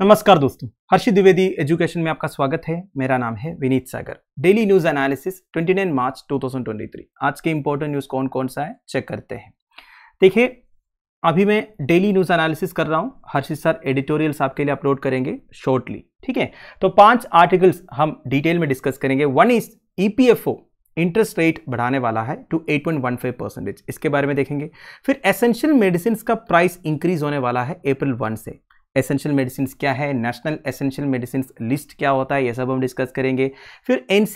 नमस्कार दोस्तों हर्षित द्विवेदी एजुकेशन में आपका स्वागत है मेरा नाम है Vineet Sagar daily news analysis 29 March 2023 आज के इंपॉर्टेंट न्यूज कौन कौन सा है चेक करते हैं देखिए अभी मैं डेली न्यूज एनालिसिस कर रहा हूं हर्षित सर एडिटोरियल्स आपके लिए अपलोड करेंगे शॉर्टली ठीक है तो पांच आर्टिकल्स हम डिटेल में डिस्कस करेंगे वन इज ई इंटरेस्ट रेट बढ़ाने वाला है टू 8.15 परसेंटेज इसके बारे में देखेंगे फिर एसेंशियल मेडिसिन का प्राइस इंक्रीज होने वाला है अप्रैल वन से एसेंशियल मेडिसिन क्या है नेशनल एसेंशियल मेडिसिन लिस्ट क्या होता है ये सब हम डिस्कस करेंगे फिर एन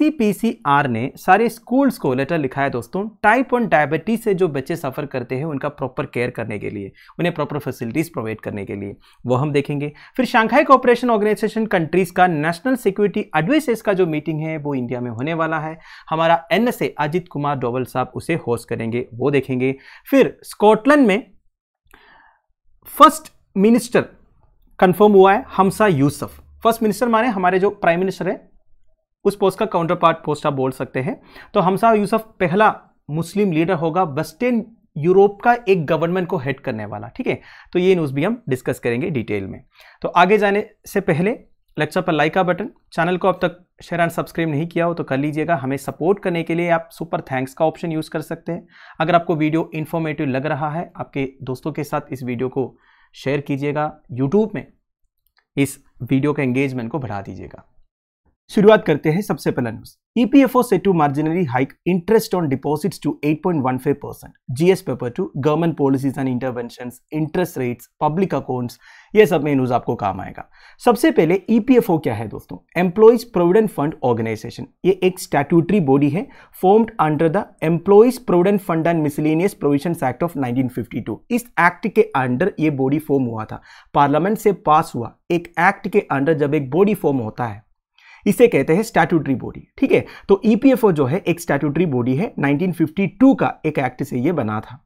ने सारे स्कूल्स को लेटर लिखा है दोस्तों टाइप वन डायबिटीज़ से जो बच्चे सफ़र करते हैं उनका प्रॉपर केयर करने के लिए उन्हें प्रॉपर फैसिलिटीज़ प्रोवाइड करने के लिए वो हम देखेंगे फिर शांघाई कोऑपरेशन ऑर्गेनाइजेशन कंट्रीज़ का नेशनल सिक्योरिटी एडवाइसेस का जो मीटिंग है वो इंडिया में होने वाला है हमारा एन अजित कुमार डोवल साहब उसे होस्ट करेंगे वो देखेंगे फिर स्कॉटलैंड में फर्स्ट मिनिस्टर कंफर्म हुआ है हमसा यूसुफ फर्स्ट मिनिस्टर माने हमारे जो प्राइम मिनिस्टर है उस पोस्ट का काउंटर पार्ट पोस्ट आप बोल सकते हैं तो हमसा यूसुफ पहला मुस्लिम लीडर होगा वेस्टर्न यूरोप का एक गवर्नमेंट को हेड करने वाला ठीक है तो ये न्यूज़ भी हम डिस्कस करेंगे डिटेल में तो आगे जाने से पहले लेक्चर पर लाइक का बटन चैनल को अब तक शेयर एंड सब्सक्राइब नहीं किया हो तो कर लीजिएगा हमें सपोर्ट करने के लिए आप सुपर थैंक्स का ऑप्शन यूज़ कर सकते हैं अगर आपको वीडियो इन्फॉर्मेटिव लग रहा है आपके दोस्तों के साथ इस वीडियो को शेयर कीजिएगा यूट्यूब में इस वीडियो के एंगेजमेंट को बढ़ा दीजिएगा शुरुआत करते हैं सबसे पहला news EPFO set to marginally hike interest on deposits to 8.15 percent GS paper to government policies and intervention interest rates public accounts ये सब में न्यूज आपको काम आएगा सबसे पहले ईपीएफओ e क्या है दोस्तों एम्प्लॉयज प्रोविडेंट फंड ऑर्गेनाइजेशन ये एक स्टैट्यूटरी बॉडी है formed under the employees provident fund and miscellaneous provision act of nineteen इस एक्ट के अंडर ये बॉडी फॉर्म हुआ था पार्लियामेंट से पास हुआ एक एक्ट के अंडर जब एक बॉडी फॉर्म होता है इसे कहते हैं स्टैट्यूटरी बॉडी ठीक है तो ईपीएफओ e जो है एक स्टैट्यूटरी बॉडी है 1952 का एक एक्ट से ये बना था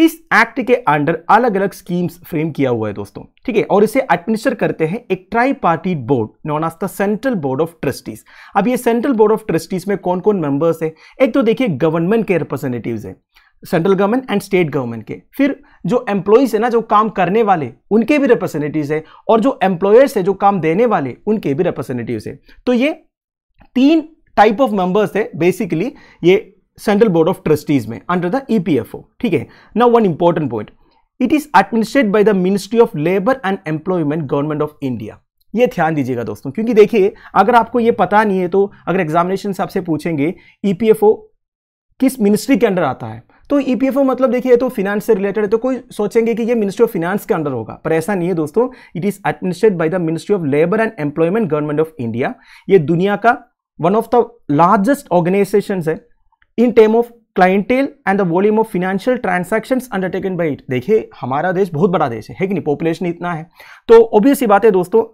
इस एक्ट के अंडर अलग अलग स्कीम्स फ्रेम किया हुआ है दोस्तों ठीक है और इसे एडमिनिस्टर करते हैं एक tri party board known as the central board of trustees अब ये सेंट्रल बोर्ड ऑफ ट्रस्टीज में कौन कौन मेंबर्स है एक तो देखिए गवर्नमेंट के रिप्रेजेंटेटिव्स है central government and state government के फिर जो एम्प्लॉयज़ है ना जो काम करने वाले उनके भी रिप्रेजेंटेटिव है और जो एम्प्लॉयर्स है जो काम देने वाले उनके भी रिप्रेजेंटेटिव है तो ये तीन टाइप ऑफ मेंबर्स है बेसिकली ये सेंट्रल बोर्ड ऑफ ट्रस्टीज में अंडर द ईपीएफओ ठीक है now one important point it is administrated by the ministry of labour and employment government of India ये ध्यान दीजिएगा दोस्तों क्योंकि देखिए अगर आपको ये पता नहीं है तो अगर एग्जामिनेशन से आपसे पूछेंगे ईपीएफओ e किस मिनिस्ट्री के अंडर आता है तो ईपीएफओ e मतलब देखिए तो फिनेंस से रिलेटेड है तो कोई सोचेंगे कि ये मिनिस्ट्री ऑफ फिनेंस के अंडर होगा पर ऐसा नहीं है दोस्तों it is administered by the ministry of labour and employment government of India ये दुनिया का one of the largest organisation है in term of clientele and the volume of financial transaction undertaken by it देखिए हमारा देश बहुत बड़ा देश है, है कि नहीं पॉपुलेशन इतना है तो ऑब्वियस ही बात है दोस्तों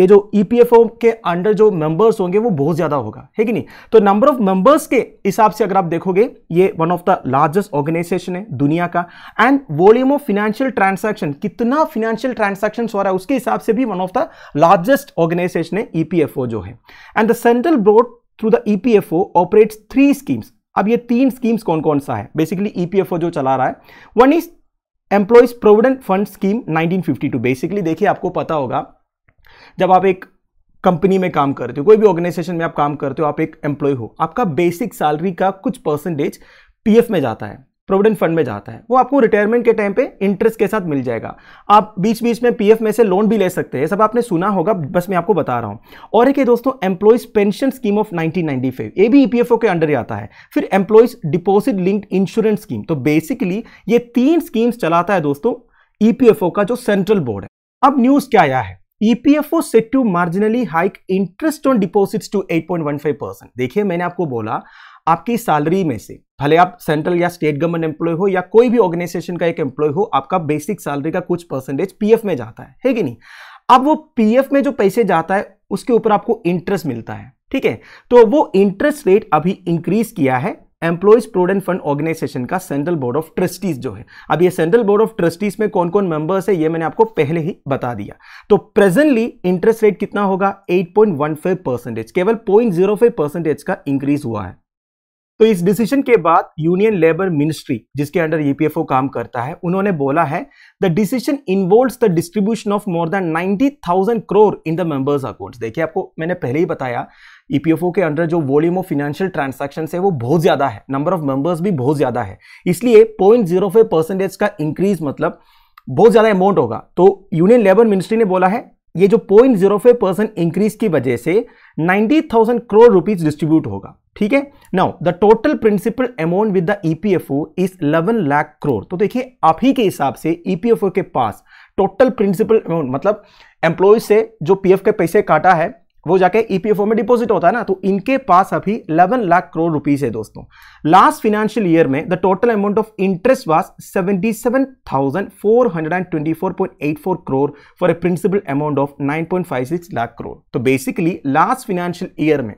ये जो ई e के अंडर जो मेंबर्स होंगे वो बहुत ज्यादा होगा है कि नहीं तो नंबर ऑफ मेंबर्स के हिसाब से अगर आप देखोगे ये one of the largest organisation है दुनिया का and volume of financial transaction कितना फिनेंशियल ट्रांजैक्शन हो रहा है उसके हिसाब से भी one of the largest organisation है ईपीएफओ e जो है and the central board through the E operates three schemes अब ये तीन स्कीम्स कौन कौन सा है बेसिकली ई e जो चला रहा है one is employees provident fund scheme 1952 basically देखिए आपको पता होगा जब आप एक कंपनी में काम करते हो कोई भी ऑर्गेनाइजेशन में आप काम करते हो आप एक एम्प्लॉय हो आपका बेसिक सैलरी का कुछ परसेंटेज पीएफ में जाता है प्रोविडेंट फंड में जाता है वो आपको रिटायरमेंट के टाइम पे इंटरेस्ट के साथ मिल जाएगा आप बीच बीच में पीएफ में से लोन भी ले सकते हैं सब आपने सुना होगा बस मैं आपको बता रहा हूं और एक है दोस्तों एम्प्लॉयज पेंशन स्कीम ऑफ 1995 ये भी ईपीएफओ e के अंडर आता है फिर employees deposit linked insurance scheme तो बेसिकली ये तीन स्कीम्स चलाता है दोस्तों ईपीएफओ e का जो सेंट्रल बोर्ड है अब न्यूज क्या आया है EPFO set to marginally hike interest on deposits to 8.15 percent देखिए मैंने आपको बोला आपकी सैलरी में से भले आप सेंट्रल या स्टेट गवर्नमेंट एम्प्लॉय हो या कोई भी ऑर्गेनाइजेशन का एक एम्प्लॉय हो आपका बेसिक सैलरी का कुछ परसेंटेज पीएफ में जाता है है कि नहीं अब वो पीएफ में जो पैसे जाता है उसके ऊपर आपको इंटरेस्ट मिलता है ठीक है तो वो इंटरेस्ट रेट अभी इंक्रीज किया है एम्प्लॉयज प्रोविडेंट फंड ऑर्गेनाइजेशन का सेंट्रल बोर्ड ऑफ ट्रस्टीज जो है अब ये सेंट्रल बोर्ड ऑफ ट्रस्टीज में कौन कौन मेंबर्स है ये मैंने आपको पहले ही बता दिया तो प्रेजेंटली इंटरेस्ट रेट कितना होगा 8.15 परसेंटेज केवल 0.05 परसेंटेज का इंक्रीज हुआ है तो इस डिसीजन के बाद यूनियन लेबर मिनिस्ट्री जिसके अंडर ईपीएफओ e काम करता है उन्होंने बोला है the decision involve the distribution of more than 90,000 crore in the members accounts देखिए आपको मैंने पहले ही बताया ईपीएफओ e के अंडर जो वॉल्यूम ऑफ फिनेंशियल ट्रांजेक्शन है वो बहुत ज्यादा है नंबर ऑफ मेंबर्स भी बहुत ज्यादा है इसलिए पॉइंट का इंक्रीज मतलब बहुत ज्यादा अमाउंट होगा तो यूनियन लेबर मिनिस्ट्री ने बोला है ये जो point zero five percent increase की वजह से ninety thousand crore rupees distribute होगा ठीक है now the total principal amount with the EPFO is eleven lakh crore तो देखिए आप ही के हिसाब से ईपीएफओ e के पास टोटल प्रिंसिपल अमाउंट मतलब एम्प्लॉय से जो पीएफ के पैसे काटा है वो जाके ईपीएफओ e में डिपॉजिट होता है ना तो इनके पास अभी 11 लाख करोड़ रुपीस है दोस्तों लास्ट फिनेंशियल ईयर में the total amount of interest was 77,424.84 crore for a principal amount of 9.56 lakh crore तो बेसिकली लास्ट फिनेंशियल ईयर में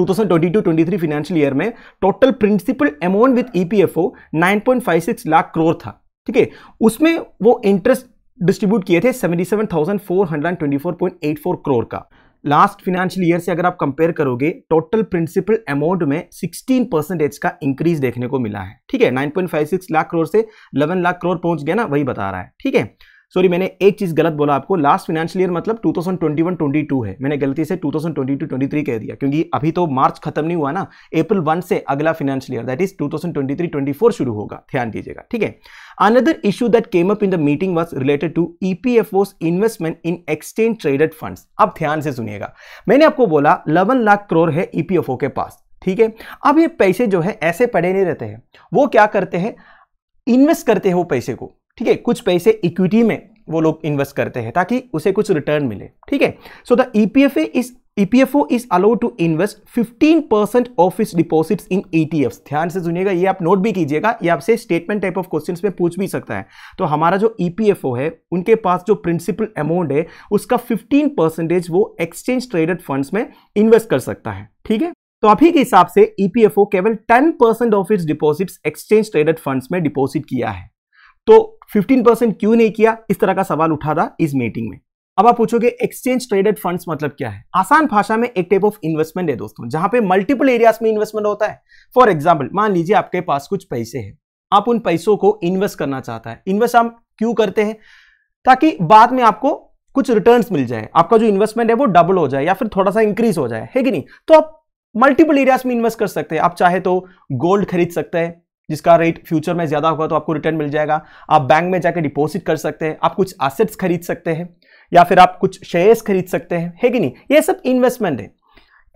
2022-23 फाइनेंशियल ईयर में total principal amount with E P lakh crore था ठीक है उसमें वो इंटरेस्ट डिस्ट्रीब्यूट किए थे 77,424.84 करोड़ का लास्ट फिनेंशियल ईयर से अगर आप कंपेयर करोगे टोटल प्रिंसिपल अमाउंट में 16 परसेंटेज का इंक्रीज देखने को मिला है ठीक है 9.56 लाख करोड़ से 11 लाख करोड़ पहुंच गया ना वही बता रहा है ठीक है सॉरी मैंने एक चीज़ गलत बोला आपको लास्ट फाइनेंशियल ईयर मतलब 2021-22 है मैंने गलती से 2022-23 कह दिया क्योंकि अभी तो मार्च खत्म नहीं हुआ ना अप्रैल वन से अगला फाइनेंशियल ईयर दैट इज 2023-24 शुरू होगा ध्यान दीजिएगा ठीक है another issue that came up in the meeting was related to EPFO's investment in exchange traded fund अब ध्यान से सुनिएगा मैंने आपको बोला लेवन लाख करोड़ है ईपीएफओ e के पास ठीक है अब ये पैसे जो है ऐसे पड़े नहीं रहते हैं वो क्या करते हैं इन्वेस्ट करते हैं वो पैसे को ठीक है कुछ पैसे इक्विटी में वो लोग इन्वेस्ट करते हैं ताकि उसे कुछ रिटर्न मिले ठीक है so the EPFA is EPFO is allowed to invest 15 percent of its deposit in ETF ध्यान से सुनिएगा ये आप नोट भी कीजिएगा ये आपसे स्टेटमेंट टाइप ऑफ क्वेश्चन में पूछ भी सकता है तो हमारा जो ईपीएफओ e है उनके पास जो प्रिंसिपल अमाउंट है उसका 15 परसेंटेज वो एक्सचेंज ट्रेडेड फंड्स में इन्वेस्ट कर सकता है ठीक है तो अभी के हिसाब से ईपीएफओ e केवल 10 percent of its deposit exchange traded funds में डिपोजिट किया है तो 15 परसेंट क्यों नहीं किया इस तरह का सवाल उठा था इस मीटिंग में अब आप पूछोगे एक्सचेंज ट्रेडेड फंड्स मतलब क्या है आसान भाषा में एक टाइप ऑफ इन्वेस्टमेंट है दोस्तों जहां पे मल्टीपल एरियाज में इन्वेस्टमेंट होता है फॉर एग्जाम्पल मान लीजिए आपके पास कुछ पैसे है आप उन पैसों को इन्वेस्ट करना चाहता है इन्वेस्ट आप क्यों करते हैं ताकि बाद में आपको कुछ रिटर्न मिल जाए आपका जो इन्वेस्टमेंट है वो डबल हो जाए या फिर थोड़ा सा इंक्रीज हो जाए है कि नहीं तो आप मल्टीपल एरियाज में इन्वेस्ट कर सकते हैं आप चाहे तो गोल्ड खरीद सकते हैं जिसका रेट फ्यूचर में ज़्यादा होगा तो आपको रिटर्न मिल जाएगा आप बैंक में जाकर डिपॉजिट कर सकते हैं आप कुछ एसेट्स खरीद सकते हैं या फिर आप कुछ शेयर्स खरीद सकते हैं है कि नहीं ये सब इन्वेस्टमेंट है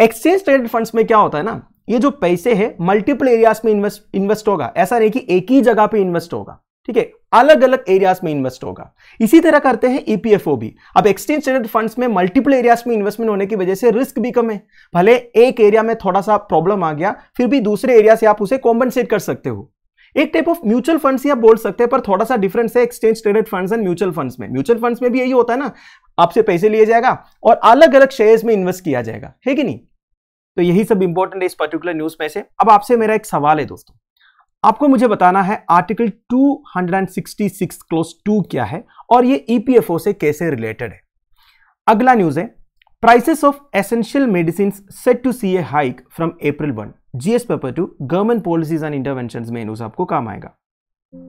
एक्सचेंज ट्रेडेड फंड्स में क्या होता है ना ये जो पैसे है मल्टीपल एरियाज में इन्वेस्ट इन्वेस्ट होगा ऐसा नहीं कि एक ही जगह पे इन्वेस्ट होगा ठीक है अलग अलग एरियाज में इन्वेस्ट होगा इसी तरह करते हैं ईपीएफओ e भी अब एक्सचेंज ट्रेडेड फंड्स में मल्टीपल एरियाज में इन्वेस्टमेंट होने की वजह से रिस्क भी कम है भले एक एरिया में थोड़ा सा प्रॉब्लम आ गया फिर भी दूसरे एरिया से आप उसे कॉम्पनसेट कर सकते हो एक टाइप ऑफ म्यूचुअल फंड्स ही आप बोल सकते हैं पर थोड़ा सा डिफरेंस है exchange traded funds and mutual funds में म्यूचुअल फंड्स में भी यही होता है ना आपसे पैसे लिए जाएगा और अलग अलग शेयर्स में इन्वेस्ट किया जाएगा है कि नहीं तो यही सब इंपॉर्टेंट है इस पर्टिकुलर न्यूज में से अब आपसे मेरा एक सवाल है दोस्तों आपको मुझे बताना है आर्टिकल 266 क्लोज 2 क्या है और ये ईपीएफओ e से कैसे रिलेटेड है अगला न्यूज है prices of essential medicine set to see a hike from April one GS paper to government policies and intervention में न्यूज आपको काम आएगा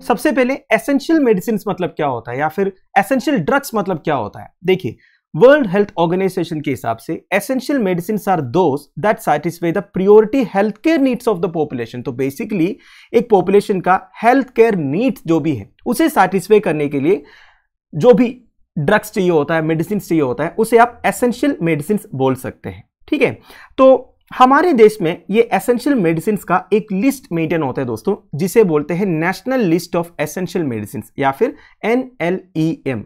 सबसे पहले एसेंशियल मेडिसिन मतलब क्या होता है या फिर एसेंशियल ड्रग्स मतलब क्या होता है देखिए वर्ल्ड हेल्थ ऑर्गेनाइजेशन के हिसाब से essential medicine are those that satisfy the priority health care needs of the population तो बेसिकली एक पॉपुलेशन का हेल्थ केयर नीड्स जो भी है उसे सेटिस्फाई करने के लिए जो भी ड्रग्स चाहिए होता है मेडिसिन चाहिए होता है उसे आप एसेंशियल मेडिसिन बोल सकते हैं ठीक है तो हमारे देश में ये एसेंशियल मेडिसिन का एक लिस्ट मेंटेन होता है दोस्तों जिसे बोलते हैं national list of essential medicine या फिर एन एल ई एम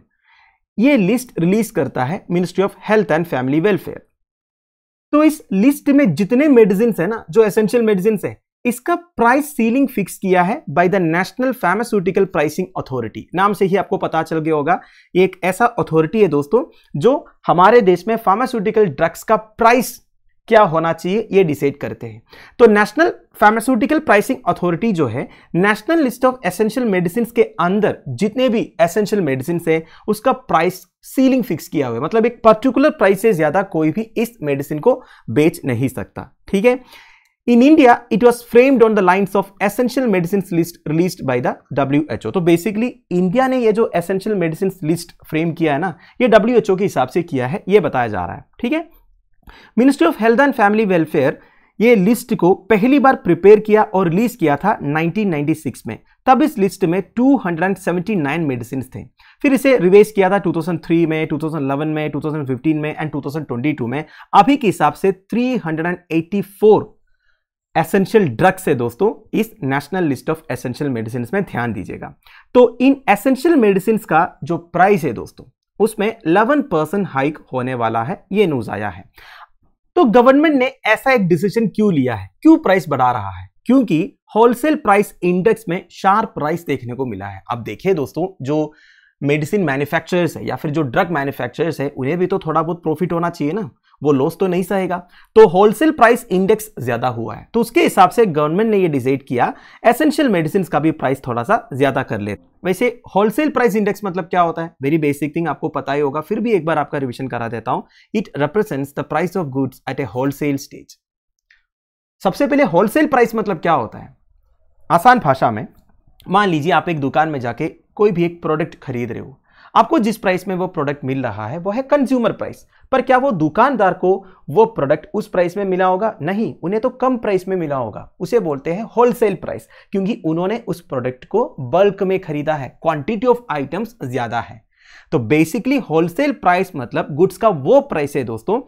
ये लिस्ट रिलीज करता है ministry of health and family welfare तो इस लिस्ट में जितने मेडिसिन है ना जो एसेंशियल मेडिसिन है इसका प्राइस सीलिंग फिक्स किया है by the national pharmaceutical pricing authority नाम से ही आपको पता चल गया होगा एक ऐसा अथॉरिटी है दोस्तों जो हमारे देश में फार्मास्यूटिकल ड्रग्स का प्राइस क्या होना चाहिए ये डिसाइड करते हैं तो नेशनल फार्मास्यूटिकल प्राइसिंग अथॉरिटी जो है national list of essential medicine के अंदर जितने भी एसेंशियल मेडिसिन है उसका प्राइस सीलिंग फिक्स किया हुआ है मतलब एक पर्टिकुलर प्राइस से ज़्यादा कोई भी इस मेडिसिन को बेच नहीं सकता ठीक है it was framed on the lines of essential medicine list release by the W H O तो बेसिकली इंडिया ने यह जो एसेंशियल मेडिसिन लिस्ट फ्रेम किया है ना ये ओ के हिसाब से किया है ये बताया जा रहा है ठीक है ministry of health and family welfare ये लिस्ट को पहली बार प्रिपेयर किया और रिलीज किया था 1996 में तब इस लिस्ट में 279 मेडिसिन थे फिर इसे रिवेज किया था 2003 में 2011 में 2015 में एंड 2022 में अभी के हिसाब से 384 एसेंशियल ड्रग्स है दोस्तों इस national list of essential medicine में ध्यान दीजिएगा तो इन एसेंशियल मेडिसिन का जो प्राइस है दोस्तों उसमें इलेवन परसेंट हाइक होने वाला है ये न्यूज आया है तो गवर्नमेंट ने ऐसा एक डिसीजन क्यों लिया है क्यों प्राइस बढ़ा रहा है क्योंकि होलसेल प्राइस इंडेक्स में शार्प प्राइस देखने को मिला है अब देखिए दोस्तों जो मेडिसिन मैन्युफैक्चरर्स है या फिर जो ड्रग मैन्युफैक्चरर्स है उन्हें भी तो थोड़ा बहुत प्रॉफिट होना चाहिए ना वो लॉस तो नहीं सहेगा तो होलसेल प्राइस इंडेक्स ज्यादा हुआ है तो उसके हिसाब से गवर्नमेंट ने ये डिसाइड किया एसेंशियल मेडिसिन का भी प्राइस थोड़ा सा ज्यादा कर ले वैसे होलसेल प्राइस इंडेक्स मतलब क्या होता है वेरी बेसिक थिंग आपको पता ही होगा फिर भी एक बार आपका रिविजन करा देता हूं it represents the price of goods at a wholesale stage सबसे पहले होलसेल प्राइस मतलब क्या होता है आसान भाषा में मान लीजिए आप एक दुकान में जाके कोई भी एक प्रोडक्ट खरीद रहे हो आपको जिस प्राइस में वो प्रोडक्ट मिल रहा है वो है कंज्यूमर प्राइस पर क्या वो दुकानदार को वो प्रोडक्ट उस प्राइस में मिला होगा नहीं उन्हें तो कम प्राइस में मिला होगा उसे बोलते हैं होलसेल प्राइस क्योंकि उन्होंने उस प्रोडक्ट को बल्क में खरीदा है क्वांटिटी ऑफ आइटम्स ज्यादा है तो बेसिकली होलसेल प्राइस मतलब गुड्स का वो प्राइस है दोस्तों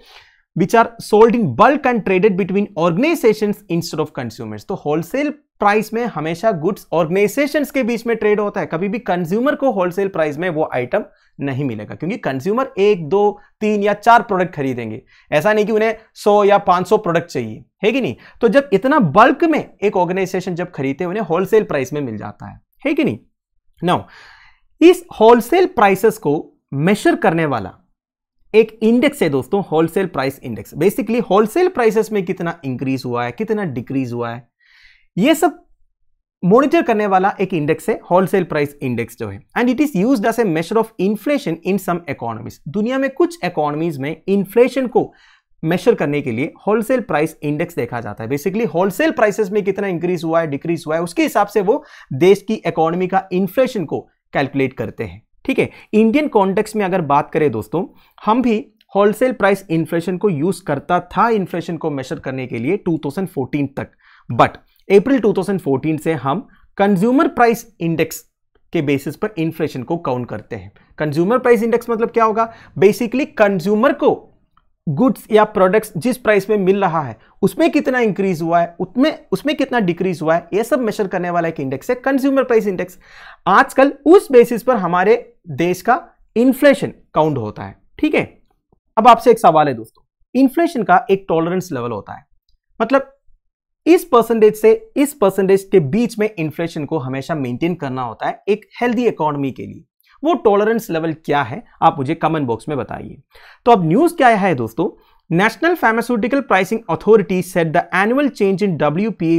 which are sold in bulk and traded between organizations instead of consumers तो wholesale प्राइस में हमेशा गुड्स ऑर्गेनाइजेशन के बीच में ट्रेड होता है कभी भी कंज्यूमर को होलसेल प्राइस में वो आइटम नहीं मिलेगा क्योंकि कंज्यूमर एक दो तीन या चार प्रोडक्ट खरीदेंगे ऐसा नहीं कि उन्हें 100 या 500 प्रोडक्ट चाहिए है कि नहीं तो जब इतना बल्क में एक ऑर्गेनाइजेशन जब खरीदते हैं उन्हें होलसेल प्राइस में मिल जाता है है कि नहीं नाउ इस होलसेल प्राइसेस को मेजर करने वाला एक इंडेक्स है दोस्तों wholesale price index basically wholesale prices में कितना इंक्रीज हुआ है कितना डिक्रीज हुआ है ये सब मॉनिटर करने वाला एक इंडेक्स है होलसेल प्राइस इंडेक्स जो है and it is use as a measure of inflation in some economies दुनिया में कुछ इकोनॉमीज में इन्फ्लेशन को मेजर करने के लिए होलसेल प्राइस इंडेक्स देखा जाता है बेसिकली होलसेल प्राइसेस में कितना इंक्रीज हुआ है डिक्रीज हुआ है उसके हिसाब से वो देश की इकोनॉमी का इन्फ्लेशन को कैलकुलेट करते हैं ठीक है इंडियन कॉन्टेक्स में अगर बात करें दोस्तों हम भी होलसेल प्राइस इन्फ्लेशन को यूज करता था इन्फ्लेशन को मेजर करने के लिए 2014 तक बट अप्रैल 2014 से हम कंज्यूमर प्राइस इंडेक्स के बेसिस पर इन्फ्लेशन को काउंट करते हैं कंज्यूमर प्राइस इंडेक्स मतलब क्या होगा बेसिकली कंज्यूमर को गुड्स या प्रोडक्ट्स जिस प्राइस में मिल रहा है उसमें कितना इंक्रीज हुआ है उसमें उसमें कितना डिक्रीज हुआ है ये सब मेजर करने वाला एक इंडेक्स है कंज्यूमर प्राइस इंडेक्स आजकल उस बेसिस पर हमारे देश का इन्फ्लेशन काउंट होता है ठीक है अब आपसे एक सवाल है दोस्तों इन्फ्लेशन का एक टॉलरेंस लेवल होता है मतलब इस परसेंटेज से इस परसेंटेज के बीच में इन्फ्लेशन को हमेशा मेंटेन करना होता है एक हेल्दी इकोनॉमी के लिए वो टॉलरेंस लेवल क्या है आप मुझे कमेंट बॉक्स में बताइए तो अब न्यूज़ क्या है दोस्तों national National Pharmaceutical Pricing Authority said the annual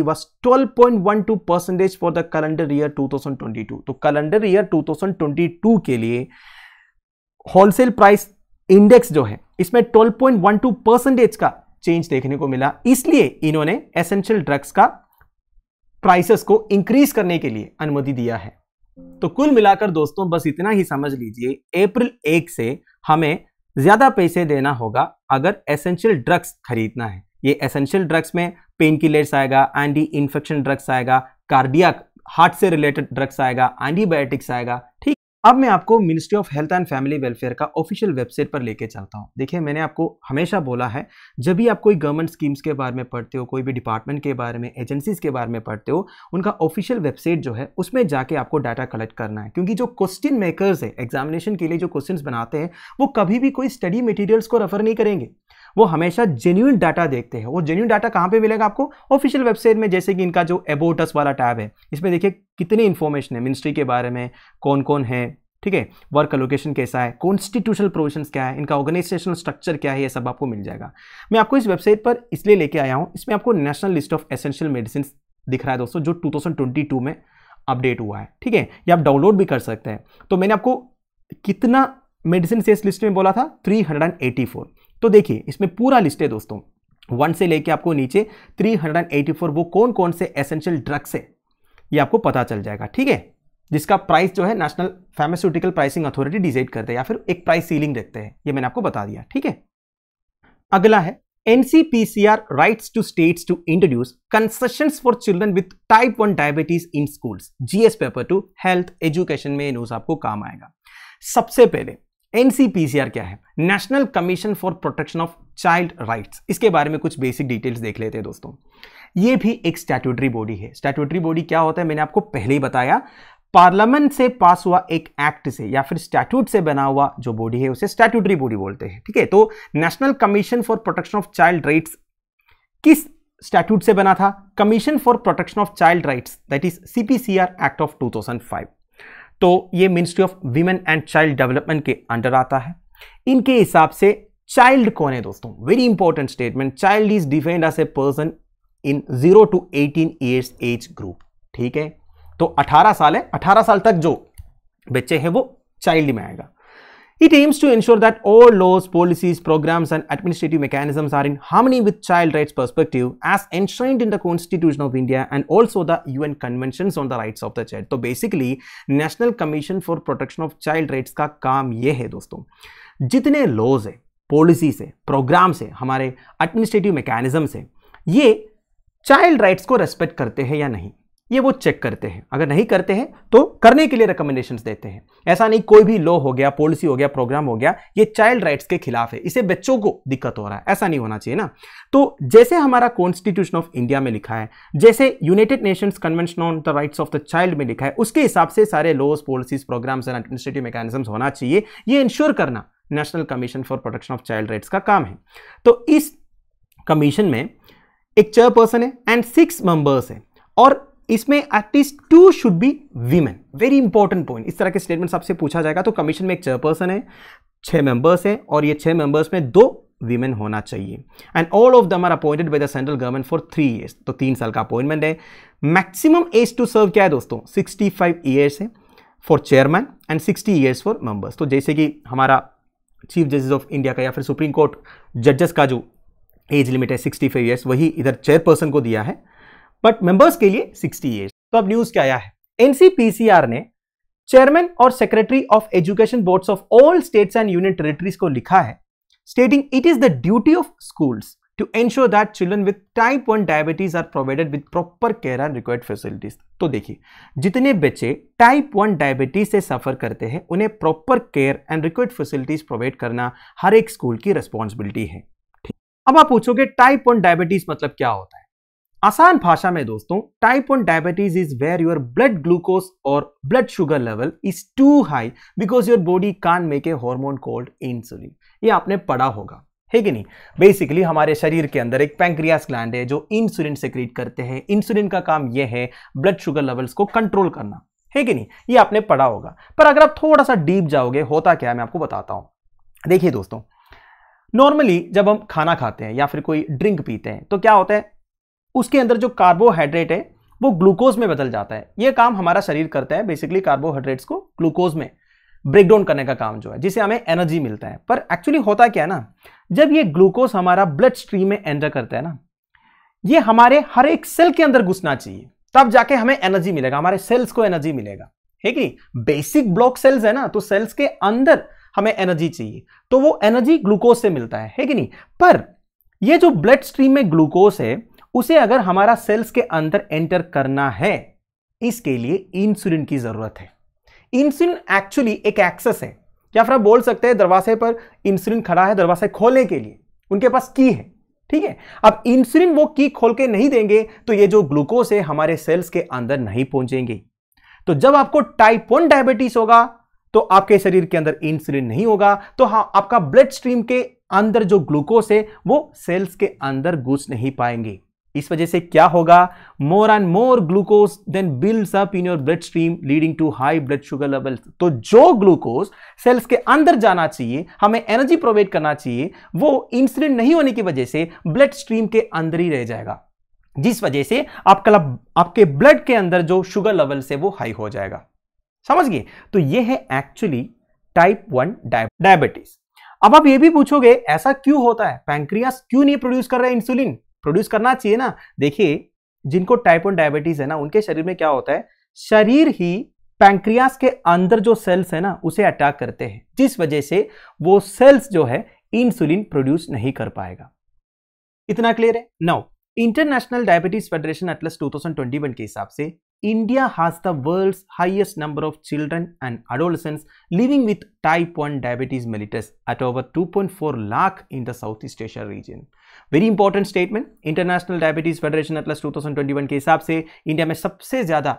one two percentage for the percentage year two thousand twenty 2022. तो थाउजेंड ट्वेंटी 2022 के लिए होलसेल प्राइस इंडेक्स जो है इसमें 12.12 परसेंटेज का चेंज देखने को मिला इसलिए इन्होंने एसेंशियल ड्रग्स का प्राइसेस को इंक्रीज करने के लिए अनुमति दिया है तो कुल मिलाकर दोस्तों बस इतना ही समझ लीजिए अप्रैल एक से हमें ज़्यादा पैसे देना होगा अगर एसेंशियल ड्रग्स खरीदना है ये एसेंशियल ड्रग्स में पेन किलर्स आएगा एंटी इन्फेक्शन ड्रग्स आएगा कार्डियक हार्ट से रिलेटेड ड्रग्स आएगा एंटीबायोटिक्स आएगा अब मैं आपको ministry of health and family welfare का ऑफिशियल वेबसाइट पर लेके चलता हूँ देखिए मैंने आपको हमेशा बोला है जब भी आप कोई गवर्नमेंट स्कीम्स के बारे में पढ़ते हो कोई भी डिपार्टमेंट के बारे में एजेंसीज के बारे में पढ़ते हो उनका ऑफिशियल वेबसाइट जो है उसमें जाके आपको डाटा कलेक्ट करना है क्योंकि जो क्वेश्चन मेकर्स है एग्जामिनेशन के लिए जो क्वेश्चन बनाते हैं वो कभी भी कोई स्टडी मटीरियल्स को रेफर नहीं करेंगे वो हमेशा जेन्यून डाटा देखते हैं वो जेन्यून डाटा कहाँ पे मिलेगा आपको ऑफिशियल वेबसाइट में जैसे कि इनका जो एबोटस वाला टैब है इसमें देखिए कितनी इन्फॉर्मेशन है मिनिस्ट्री के बारे में कौन कौन है ठीक है वर्क लोकेशन कैसा है कॉन्स्टिट्यूशनल प्रोविजन क्या है इनका ऑर्गेनाइजेशनल स्ट्रक्चर क्या है ये सब आपको मिल जाएगा मैं आपको इस वेबसाइट पर इसलिए लेके आया हूँ इसमें आपको national list of essential medicine दिख रहा है दोस्तों जो टू में अपडेट हुआ है ठीक है ये आप डाउनलोड भी कर सकते हैं तो मैंने आपको कितना मेडिसिन से इस लिस्ट में बोला था 384 तो देखिए इसमें पूरा लिस्ट है दोस्तों वन से लेके आपको नीचे 384 वो कौन कौन से एसेंशियल ड्रग्स है ये आपको पता चल जाएगा ठीक है जिसका प्राइस जो है national pharmaceutical pricing authority decide करते हैं या फिर एक प्राइस सीलिंग रखते हैं ये मैंने आपको बता दिया ठीक है अगला है NCPCR right to state to introduce concession for children with type one diabetes in school GS paper two health education में न्यूज आपको काम आएगा सबसे पहले एनसीपीसीआर क्या है national commission for protection of child rights इसके बारे में कुछ बेसिक डिटेल्स देख लेते हैं दोस्तों ये भी एक स्टैट्यूटरी बॉडी है स्टैट्यूटरी बॉडी क्या होता है मैंने आपको पहले ही बताया पार्लियामेंट से पास हुआ एक एक्ट से या फिर स्टैट्यूट से बना हुआ जो बॉडी है उसे स्टैट्यूटरी बॉडी बोलते हैं ठीक है तो national commission for protection of child rights किस स्टैट्यूट से बना था commission for protection of child rights that is CPCR act of 2005 तो ये ministry of women and child development के अंडर आता है इनके हिसाब से चाइल्ड कौन है दोस्तों very important statement child is defend as a person in zero to eighteen years age group ठीक है तो 18 साल है 18 साल तक जो बच्चे हैं वो चाइल्ड में आएगा It aims to ensure that all laws, policies, programs and administrative mechanisms are in harmony with child rights perspective as enshrined in the Constitution of India and also the UN Conventions on the Rights of the Child. So basically, National Commission for Protection of Child Rights ka kaam ye hai, dosto. Jitne laws hai, policies hai, programs hai, hamare administrative mechanisms hai, ye child rights ko respect karte hai ya नहीं ये वो check करते हैं अगर नहीं करते हैं तो करने के लिए रिकमेंडेशंस देते हैं ऐसा नहीं कोई भी लॉ हो गया पॉलिसी हो गया प्रोग्राम हो गया ये चाइल्ड राइट्स के खिलाफ है इसे बच्चों को दिक्कत हो रहा है ऐसा नहीं होना चाहिए ना तो जैसे हमारा कॉन्स्टिट्यूशन ऑफ इंडिया में लिखा है जैसे United Nations convention on the rights of the child में लिखा है उसके हिसाब से सारे laws policies programmes and administrative mechanisms होना चाहिए ये इंश्योर करना national commission for protection of child rights का काम है तो इस कमीशन में एक चेयरपर्सन है एंड सिक्स मेंबर्स हैं और इसमें at least two should be women very important point इस तरह के स्टेटमेंट आपसे पूछा जाएगा तो कमीशन में एक चेयरपर्सन है छह मेंबर्स हैं और ये छह मेंबर्स में दो वीमेन होना चाहिए and all of them are appointed by the central government for three years तो तीन साल का अपॉइंटमेंट है मैक्सिमम एज टू सर्व क्या है दोस्तों सिक्सटी फाइव ईयर्स है for chairman and sixty years for members तो जैसे कि हमारा चीफ जस्टिस ऑफ इंडिया का या फिर सुप्रीम कोर्ट जजेस का जो एज लिमिट है सिक्सटी फाइव ईयर्स वही इधर चेयरपर्सन को दिया है बट मेंबर्स के लिए 60 ईयर्स तो अब न्यूज क्या आया है एनसीपीसीआर ने चेयरमैन और secretary of education boards of all states and union territories को लिखा है stating it is the duty of schools to ensure that children with type 1 diabetes are provided with proper care and required facilities तो देखिए जितने बच्चे type 1 diabetes से सफ़र करते हैं उन्हें proper care and required facilities provide करना हर एक स्कूल की रिस्पॉन्सिबिलिटी है अब आप पूछोगे टाइप 1 डायबिटीज मतलब क्या होता है आसान भाषा में दोस्तों type one diabetes is where your blood glucose और blood sugar level is too high because your body can't make a hormone called insulin ये आपने पढ़ा होगा है कि नहीं बेसिकली हमारे शरीर के अंदर एक पैंक्रियास ग्लैंड है जो इंसुलिन क्रिएट करते हैं इंसुलिन का काम यह है ब्लड शुगर लेवल्स को कंट्रोल करना है कि नहीं ये आपने पढ़ा होगा पर अगर आप थोड़ा सा डीप जाओगे होता क्या है मैं आपको बताता हूँ देखिए दोस्तों नॉर्मली जब हम खाना खाते हैं या फिर कोई ड्रिंक पीते हैं तो क्या होता है उसके अंदर जो कार्बोहाइड्रेट है वो ग्लूकोज में बदल जाता है ये काम हमारा शरीर करता है बेसिकली कार्बोहाइड्रेट्स को ग्लूकोज में ब्रेकडाउन करने का काम जो है जिसे हमें एनर्जी मिलता है पर एक्चुअली होता क्या है ना जब ये ग्लूकोज हमारा ब्लड स्ट्रीम में एंटर करता है ना ये हमारे हर एक सेल के अंदर घुसना चाहिए तब जाके हमें एनर्जी मिलेगा हमारे सेल्स को एनर्जी मिलेगा है कि बेसिक ब्लॉक सेल्स है ना तो सेल्स के अंदर हमें एनर्जी चाहिए तो वो एनर्जी ग्लूकोज से मिलता है है कि नहीं पर ये जो ब्लड स्ट्रीम में ग्लूकोज है उसे अगर हमारा सेल्स के अंदर एंटर करना है इसके लिए इंसुलिन की ज़रूरत है इंसुलिन एक्चुअली एक एक्सेस है क्या फिर आप बोल सकते हैं दरवाजे पर इंसुलिन खड़ा है दरवाजे खोलने के लिए उनके पास की है ठीक है अब इंसुलिन वो की खोल के नहीं देंगे तो ये जो ग्लूकोज है हमारे सेल्स के अंदर नहीं पहुंचेंगे तो जब आपको टाइप वन डायबिटीज होगा तो आपके शरीर के अंदर इंसुलिन नहीं होगा तो हाँ आपका ब्लड स्ट्रीम के अंदर जो ग्लूकोज है वो सेल्स के अंदर घुस नहीं पाएंगे इस वजह से क्या होगा more and more glucose then builds up in your blood stream leading to high blood sugar levels तो जो ग्लूकोज सेल्स के अंदर जाना चाहिए हमें एनर्जी प्रोवाइड करना चाहिए वो इंसिडेंट नहीं होने की वजह से ब्लड स्ट्रीम के अंदर ही रह जाएगा जिस वजह से आपका आपके ब्लड के अंदर जो शुगर लेवल से वो हाई हो जाएगा समझ गए तो ये है एक्चुअली टाइप वन डायबिटीज अब आप ये भी पूछोगे ऐसा क्यों होता है पैंक्रियास क्यों नहीं प्रोड्यूस कर रहे इंसुलिन प्रोड्यूस करना चाहिए ना देखिए जिनको टाइप वन डायबिटीज है ना उनके शरीर में क्या होता है शरीर ही पैंक्रियास के अंदर जो सेल्स है ना उसे अटैक करते हैं जिस वजह से वो सेल्स जो है इंसुलिन प्रोड्यूस नहीं कर पाएगा इतना क्लियर है now International Diabetes Federation Atlas 2021 के हिसाब से India has the world highest number of children and adolescents living with type one diabetes mellitus at over two lakh in the South East Asia region very important statement International Diabetes Federation Atlas 2021 के हिसाब से India में सबसे ज़्यादा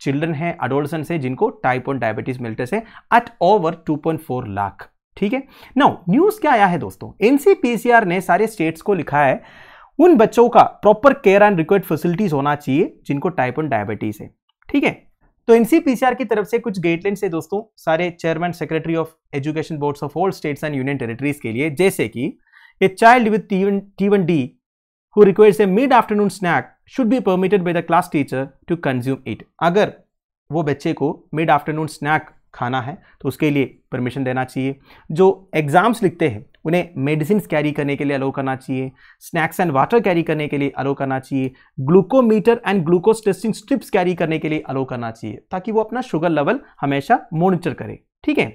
children है अडोल्सन से जिनको type one diabetes मिलते से एट ओवर 2.4 लाख ठीक है नाउ न्यूज़ क्या आया है दोस्तों एनसीपीसीआर ने सारे स्टेट्स को लिखा है उन बच्चों का proper care and required facilities होना चाहिए जिनको टाइप वन डायबिटीज़ है ठीक है तो एनसीपीसीआर की तरफ से कुछ गाइडलाइन से दोस्तों सारे chairman secretary of education boards of all states and union territories के लिए जैसे कि A child with T1D who requires a mid-afternoon snack should be permitted by the class teacher to consume it. अगर वो बच्चे को mid-afternoon snack खाना है तो उसके लिए permission देना चाहिए जो exams लिखते हैं उन्हें medicines carry करने के लिए allow करना चाहिए snacks and water carry करने के लिए allow करना चाहिए glucometer and glucose testing strips carry करने के लिए allow करना चाहिए ताकि वो अपना sugar level हमेशा monitor करे ठीक है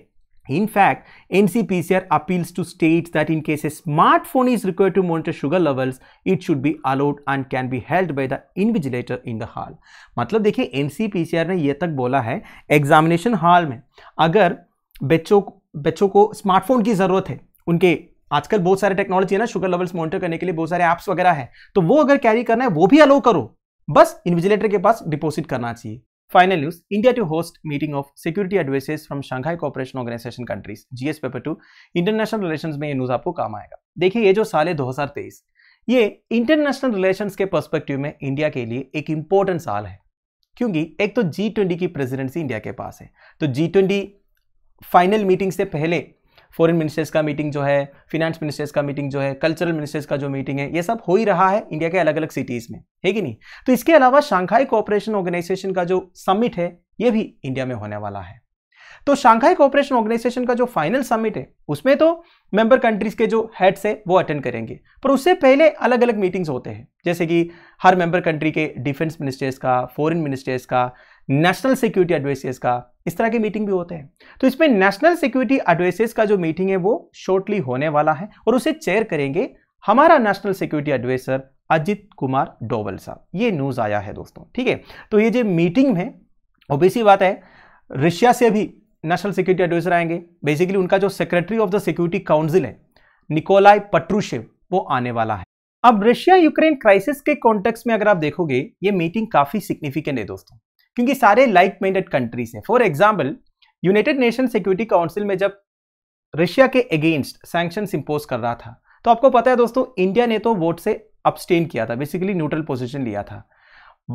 In fact, NCPCR appeals to states that in case a smartphone is required to monitor sugar levels, it should be allowed and can be held by the invigilator in the hall. मतलब देखिए NCPCR ने ये तक बोला है examination hall में अगर बच्चों बच्चों को smartphone की ज़रूरत है उनके आजकल बहुत सारे टेक्नोलॉजी है ना शुगर लेवल्स मॉनिटर करने के लिए बहुत सारे ऐप्स वगैरह है तो वो अगर कैरी करना है वो भी अलाउ करो बस इन्विजिलेटर के पास डिपोजिट करना चाहिए Final news, India to host meeting of security advisors from Shanghai Cooperation Organization countries, GS paper 2, international relations mein ye news aapko kaam aayega देखिए ye jo साल है 2023 ye international relations ke perspective mein India ke liye ek important saal hai क्योंकि एक तो G20 की presidency India के पास है तो G20 फाइनल मीटिंग से पहले फॉरेन मिनिस्टर्स का मीटिंग जो है फिनेंस मिनिस्टर्स का मीटिंग जो है कल्चरल मिनिस्टर्स का जो मीटिंग है ये सब हो ही रहा है इंडिया के अलग अलग सिटीज़ में है कि नहीं तो इसके अलावा शांघाई कोऑपरेशन ऑर्गेनाइजेशन का जो समिट है ये भी इंडिया में होने वाला है तो शांघाई कोऑपरेशन ऑर्गेनाइजेशन का जो फाइनल समिट है उसमें तो मेंबर कंट्रीज के जो हेड्स है वो अटेंड करेंगे पर उससे पहले अलग अलग मीटिंग्स होते हैं जैसे कि हर मेंबर कंट्री के डिफेंस मिनिस्टर्स का फॉरेन मिनिस्टर्स का नेशनल सिक्योरिटी एडवाइसेस का इस तरह के मीटिंग भी होते हैं तो इसमें नेशनल सिक्योरिटी एडवाइसेस का जो मीटिंग है वो शॉर्टली होने वाला है और उसे चेयर करेंगे हमारा national security adviser Ajit Kumar Doval साहब ये न्यूज़ आया है दोस्तों ठीक है तो ये जो मीटिंग है ओबीसी बात है रशिया से भी नेशनल सिक्योरिटी एडवाइजर आएंगे बेसिकली उनका जो secretary of the security council है निकोलाई पट्रूशिव वो आने वाला है अब रशिया यूक्रेन क्राइसिस के कॉन्टेक्स्ट में अगर आप देखोगे ये मीटिंग काफ़ी सिग्निफिकेंट है दोस्तों क्योंकि सारे लाइक माइंडेड कंट्रीज हैं for example United Nation Security Council में जब रशिया के अगेंस्ट सैंक्शन इम्पोज कर रहा था तो आपको पता है दोस्तों इंडिया ने तो वोट से अपस्टेन किया था बेसिकली न्यूट्रल पोजिशन लिया था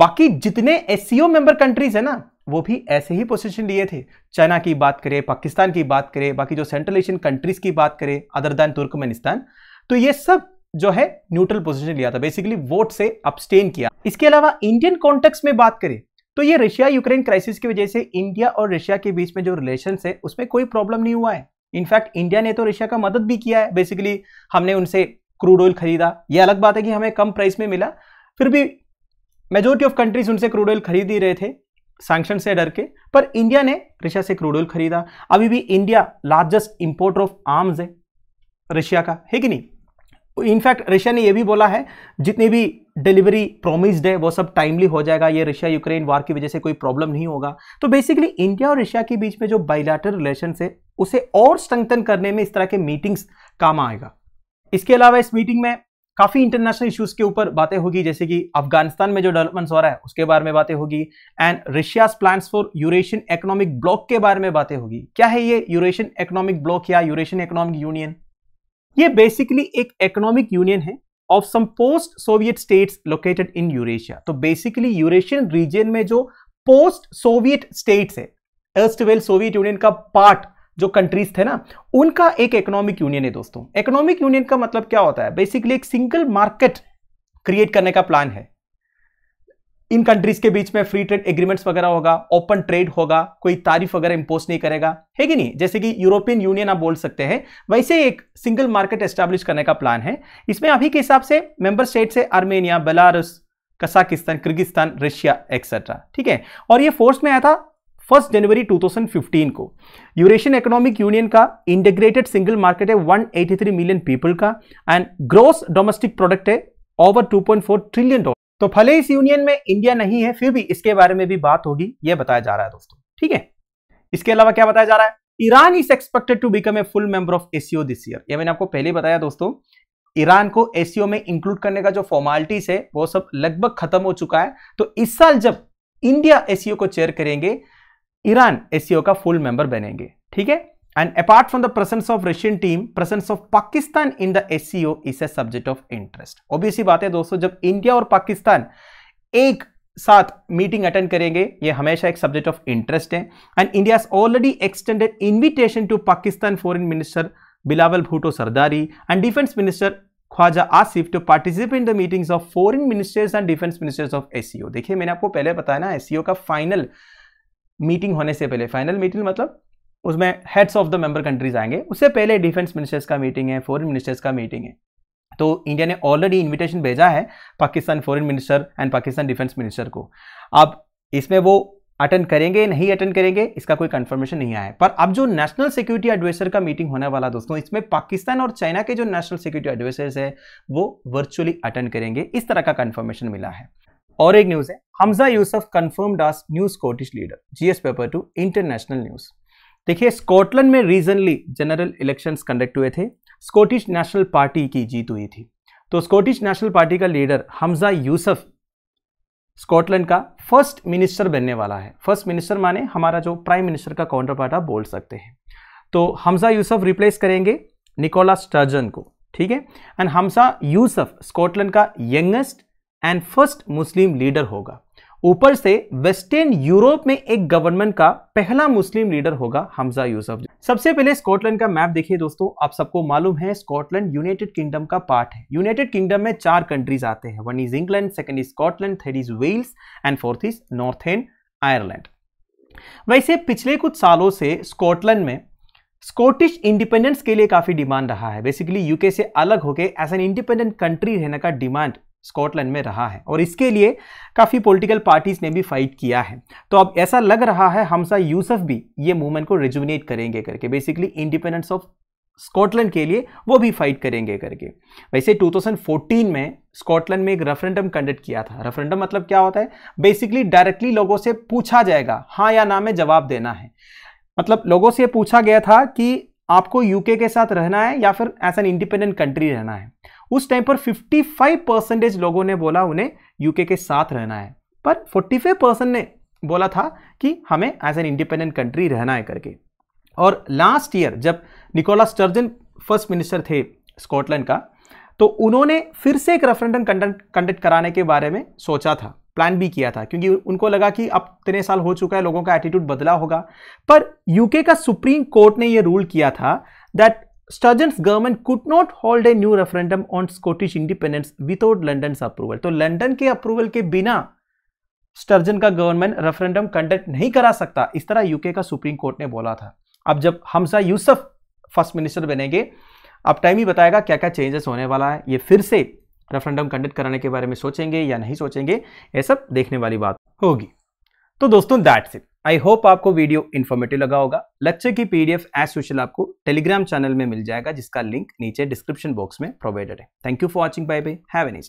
बाकी जितने एस मेंबर कंट्रीज है ना वो भी ऐसे ही पोजिशन लिए थे चाइना की बात करें पाकिस्तान की बात करें बाकी जो सेंट्रल एशियन कंट्रीज की बात करें अदर दैन तुर्कमेनिस्तान तो ये सब जो है न्यूट्रल पोजिशन लिया था बेसिकली वोट से अपस्टेन किया इसके अलावा इंडियन कॉन्टेक्स्ट में बात करें तो ये रशिया यूक्रेन क्राइसिस की वजह से इंडिया और रशिया के बीच में जो रिलेशन है उसमें कोई प्रॉब्लम नहीं हुआ है इनफैक्ट इंडिया ने तो रशिया का मदद भी किया है बेसिकली हमने उनसे क्रूड ऑयल खरीदा यह अलग बात है कि हमें कम प्राइस में मिला फिर भी मेजोरिटी ऑफ कंट्रीज उनसे क्रूड ऑयल खरीद ही रहे थे सैंक्शन से डर के पर इंडिया ने रशिया से क्रूड ऑयल खरीदा अभी भी India largest importer of arms है रशिया का है कि नहीं इनफैक्ट रशिया ने यह भी बोला है जितनी भी डिलीवरी प्रोमिस्ड है वो सब टाइमली हो जाएगा ये रशिया यूक्रेन वार की वजह से कोई प्रॉब्लम नहीं होगा तो बेसिकली इंडिया और रशिया के बीच में जो बाइलाटर रिलेशन है उसे और स्ट्रेंथन करने में इस तरह के मीटिंग्स काम आएगा इसके अलावा इस मीटिंग में काफ़ी इंटरनेशनल इश्यूज के ऊपर बातें होगी जैसे कि अफगानिस्तान में जो डेवलपमेंट्स हो रहा है उसके बारे में बातें होगी and Russia's plans for Eurasian economic bloc के बारे में बातें होगी क्या है ये यूरेशियन इकोनॉमिक ब्लॉक या यूरेशियन इकोनॉमिक यूनियन ये बेसिकली एक इकोनॉमिक यूनियन है of some post Soviet states located in Eurasia तो बेसिकली यूरेशियन रीजन में जो पोस्ट सोवियत स्टेट्स है वेल सोवियत यूनियन का पार्ट जो कंट्रीज थे ना उनका एक इकोनॉमिक यूनियन है दोस्तों इकोनॉमिक यूनियन का मतलब क्या होता है बेसिकली एक सिंगल मार्केट क्रिएट करने का प्लान है इन कंट्रीज के बीच में फ्री ट्रेड एग्रीमेंट्स वगैरह होगा ओपन ट्रेड होगा कोई तारीफ वगैरह इंपोज नहीं करेगा है कि नहीं जैसे कि यूरोपियन यूनियन आप बोल सकते हैं वैसे एक सिंगल मार्केट एस्टेब्लिश करने का प्लान है इसमें अभी के हिसाब से मेंबर स्टेट से Armenia Belarus Kazakhstan Kyrgyzstan Russia etcetera ठीक है और ये फोर्स में आया था फर्स्ट जनवरी 2015 को यूरेशियन इकोनॉमिक यूनियन का इंटीग्रेटेड सिंगल मार्केट है 183 मिलियन पीपल का एंड ग्रोस डोमेस्टिक प्रोडक्ट है ओवर 2.4 ट्रिलियन डॉलर तो भले इस यूनियन में इंडिया नहीं है फिर भी इसके बारे में भी बात होगी यह बताया जा रहा है दोस्तों ठीक है इसके अलावा क्या बताया जा रहा है Iran is expected to become a full member of SCO this year यह मैंने आपको पहले बताया दोस्तों ईरान को एसियो e में इंक्लूड करने का जो फॉर्मेलिटीज है वो सब लगभग खत्म हो चुका है तो इस साल जब इंडिया एसीओ e को चेयर करेंगे ईरान एसीओ e का फुल मेंबर बनेंगे ठीक है And apart from the presence of Russian team, presence of Pakistan in the seo is a subject of interest. Obviously बात है दोस्तों जब इंडिया और पाकिस्तान एक साथ मीटिंग अटेंड करेंगे ये हमेशा एक सब्जेक्ट ऑफ इंटरेस्ट है and India already extended invitation to Pakistan foreign minister Bilawal Bhutto Zardari and defence minister Khawaja Asif to participate in the meetings of foreign ministers and defence ministers of S देखिए मैंने आपको पहले बताया ना एस का फाइनल मीटिंग होने से पहले फाइनल मीटिंग मतलब उसमें heads of the member countries आएंगे उससे पहले डिफेंस मिनिस्टर्स का मीटिंग है फॉरेन मिनिस्टर्स का मीटिंग है तो इंडिया ने ऑलरेडी इन्विटेशन भेजा है Pakistan foreign minister and Pakistan defence minister को अब इसमें वो अटेंड करेंगे नहीं अटेंड करेंगे इसका कोई कंफर्मेशन नहीं आया है पर अब जो नेशनल सिक्योरिटी एडवाइजर का मीटिंग होने वाला दोस्तों इसमें पाकिस्तान और चाइना के जो नेशनल सिक्योरिटी एडवाइजर्स है वो वर्चुअली अटेंड करेंगे इस तरह का कंफर्मेशन मिला है और एक न्यूज़ है Humza Yousaf confirmed as news Scottish leader GS paper two international news देखिए स्कॉटलैंड में रीजनली जनरल इलेक्शंस कंडक्ट हुए थे स्कॉटिश नेशनल पार्टी की जीत हुई थी तो स्कॉटिश नेशनल पार्टी का लीडर हमजा यूसफ स्कॉटलैंड का फर्स्ट मिनिस्टर बनने वाला है फर्स्ट मिनिस्टर माने हमारा जो प्राइम मिनिस्टर का काउंटर पार्ट आप बोल सकते हैं तो हमजा यूसफ रिप्लेस करेंगे निकोला स्टर्जन को ठीक है एंड हमजा यूसफ स्कॉटलैंड का youngest and first Muslim leader होगा ऊपर से वेस्टर्न यूरोप में एक गवर्नमेंट का पहला मुस्लिम लीडर होगा हमजा यूसुफ सबसे पहले स्कॉटलैंड का मैप देखिए दोस्तों आप सबको मालूम है स्कॉटलैंड यूनाइटेड किंगडम का पार्ट है यूनाइटेड किंगडम में चार कंट्रीज आते हैं one is England second is Scotland third is Wales and fourth is North Ireland वैसे पिछले कुछ सालों से स्कॉटलैंड में स्कॉटिश इंडिपेंडेंस के लिए काफ़ी डिमांड रहा है बेसिकली यूके से अलग होकर एज एन इंडिपेंडेंट कंट्री रहने का डिमांड स्कॉटलैंड में रहा है और इसके लिए काफ़ी पॉलिटिकल पार्टीज़ ने भी फाइट किया है तो अब ऐसा लग रहा है हमसा यूसफ भी ये मूवमेंट को रिजुनेट करेंगे करके बेसिकली इंडिपेंडेंस ऑफ स्कॉटलैंड के लिए वो भी फाइट करेंगे करके वैसे 2014 में स्कॉटलैंड में एक रेफरेंडम कंडक्ट किया था रेफरेंडम मतलब क्या होता है बेसिकली डायरेक्टली लोगों से पूछा जाएगा हाँ या ना में जवाब देना है मतलब लोगों से पूछा गया था कि आपको यूके के साथ रहना है या फिर एज एन इंडिपेंडेंट कंट्री रहना है उस टाइम पर 55 परसेंटेज लोगों ने बोला उन्हें यूके के साथ रहना है पर 45 परसेंट ने बोला था कि हमें एज एन इंडिपेंडेंट कंट्री रहना है करके और लास्ट ईयर जब निकोला स्टर्जन फर्स्ट मिनिस्टर थे स्कॉटलैंड का तो उन्होंने फिर से एक रेफरेंडम कंडक्ट कराने के बारे में सोचा था प्लान भी किया था क्योंकि उनको लगा कि अब इतने साल हो चुका है लोगों का एटीट्यूड बदला होगा पर यूके का सुप्रीम कोर्ट ने यह रूल किया था that Sturgeon's government could not hold a new referendum on Scottish independence without London approval तो लंडन के अप्रूवल के बिना स्टर्जन का गवर्नमेंट रेफरेंडम कंडक्ट नहीं करा सकता इस तरह यूके का सुप्रीम कोर्ट ने बोला था अब जब हमसा यूसफ फर्स्ट मिनिस्टर बनेंगे अब टाइम ही बताएगा क्या क्या चेंजेस होने वाला है ये फिर से रेफरेंडम कंडक्ट कराने के बारे में सोचेंगे या नहीं सोचेंगे ये सब देखने वाली बात होगी तो दोस्तों दैट्स इट आई होप आपको वीडियो इन्फॉर्मेटिव लगा होगा लेक्चर की पीडीएफ एज सोशल आपको टेलीग्राम चैनल में मिल जाएगा जिसका लिंक नीचे डिस्क्रिप्शन बॉक्स में प्रोवाइडेड है thank you for watching bye bye have एनिस्ट